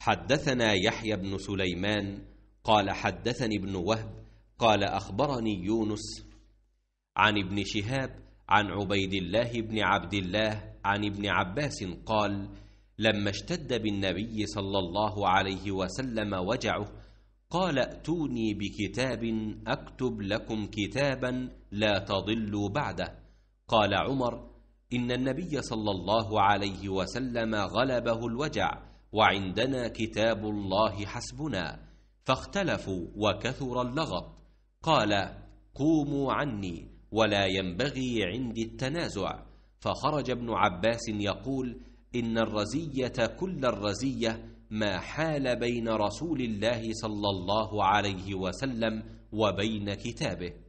حدثنا يحيى بن سليمان قال حدثني ابن وهب قال أخبرني يونس عن ابن شهاب عن عبيد الله بن عبد الله عن ابن عباس قال لما اشتد بالنبي صلى الله عليه وسلم وجعه قال ائتوني بكتاب أكتب لكم كتابا لا تضلوا بعده قال عمر إن النبي صلى الله عليه وسلم غلبه الوجع وعندنا كتاب الله حسبنا فاختلفوا وكثر اللغط قال قوموا عني ولا ينبغي عندي التنازع فخرج ابن عباس يقول إن الرزية كل الرزية ما حال بين رسول الله صلى الله عليه وسلم وبين كتابه